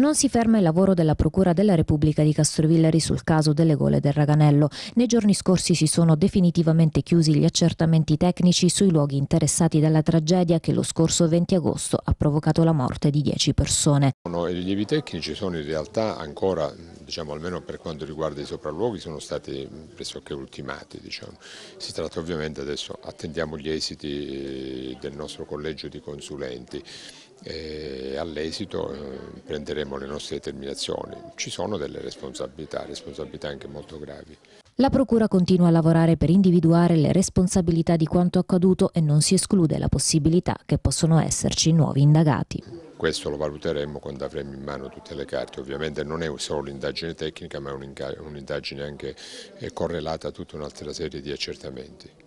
Non si ferma il lavoro della Procura della Repubblica di Castrovillari sul caso delle gole del Raganello. Nei giorni scorsi si sono definitivamente chiusi gli accertamenti tecnici sui luoghi interessati dalla tragedia che lo scorso 20 agosto ha provocato la morte di 10 persone. I rilievi tecnici sono in realtà ancora diciamo, almeno per quanto riguarda i sopralluoghi, sono stati pressoché ultimati. Diciamo. Si tratta ovviamente adesso, attendiamo gli esiti del nostro collegio di consulenti all'esito eh, prenderemo le nostre determinazioni. Ci sono delle responsabilità, responsabilità anche molto gravi. La Procura continua a lavorare per individuare le responsabilità di quanto accaduto e non si esclude la possibilità che possono esserci nuovi indagati questo lo valuteremo quando avremo in mano tutte le carte. Ovviamente non è solo l'indagine tecnica ma è un'indagine anche eh, correlata a tutta un'altra serie di accertamenti.